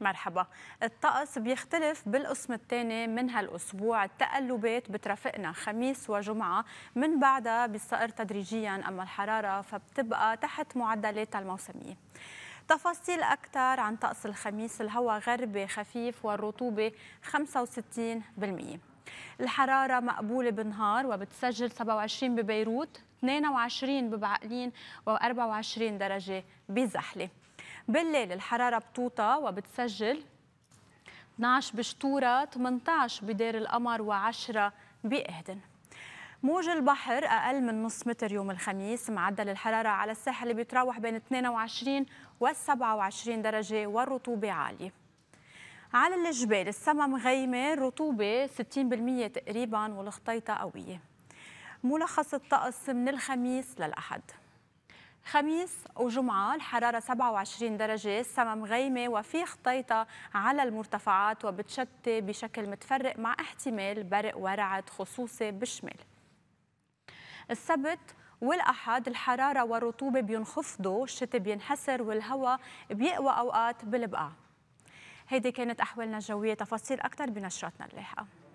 مرحبا الطقس بيختلف بالقسم الثاني من هالاسبوع التقلبات بترافقنا خميس وجمعه من بعدها بيستقر تدريجيا اما الحراره فبتبقى تحت معدلاتها الموسميه تفاصيل أكثر عن طقس الخميس الهواء غربي خفيف والرطوبة 65% الحرارة مقبولة بالنهار وبتسجل 27 ببيروت 22 ببعقلين و24 درجة بزحلة بالليل الحرارة بتوطى وبتسجل 12 بشطورة 18 بدير القمر و10 بإهدن موج البحر أقل من نص متر يوم الخميس معدل الحرارة على الساحل بيتراوح بين 22 و 27 درجة والرطوبة عالية على الجبال السما مغيمة الرطوبة 60% تقريبا والخطيطة قوية ملخص الطقس من الخميس للأحد خميس وجمعة الحرارة 27 درجة السماء مغيمة وفي خطيطة على المرتفعات وبتشتي بشكل متفرق مع احتمال برق ورعد خصوصي بالشمال السبت والأحد الحرارة والرطوبة بينخفضوا الشتاء بينحسر والهواء بيقوى أوقات بالبقاع هيدي كانت أحوالنا الجوية تفاصيل أكثر بنشراتنا اللاحقة